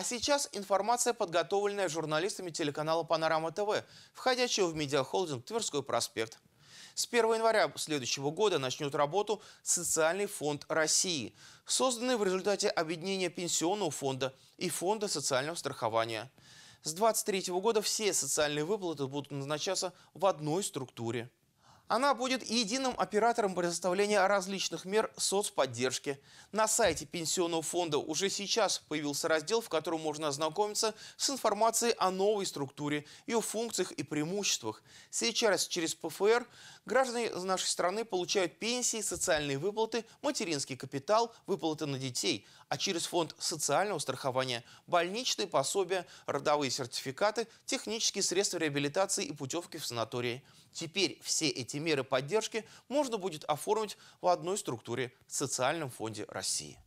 А сейчас информация, подготовленная журналистами телеканала «Панорама ТВ», входящего в медиахолдинг «Тверской проспект». С 1 января следующего года начнет работу Социальный фонд России, созданный в результате объединения Пенсионного фонда и Фонда социального страхования. С 2023 года все социальные выплаты будут назначаться в одной структуре. Она будет единым оператором предоставления различных мер соцподдержки. На сайте Пенсионного фонда уже сейчас появился раздел, в котором можно ознакомиться с информацией о новой структуре, ее функциях и преимуществах. Сейчас через ПФР граждане нашей страны получают пенсии, социальные выплаты, материнский капитал, выплаты на детей, а через фонд социального страхования – больничные пособия, родовые сертификаты, технические средства реабилитации и путевки в санатории. Теперь все эти меры поддержки можно будет оформить в одной структуре – Социальном фонде России.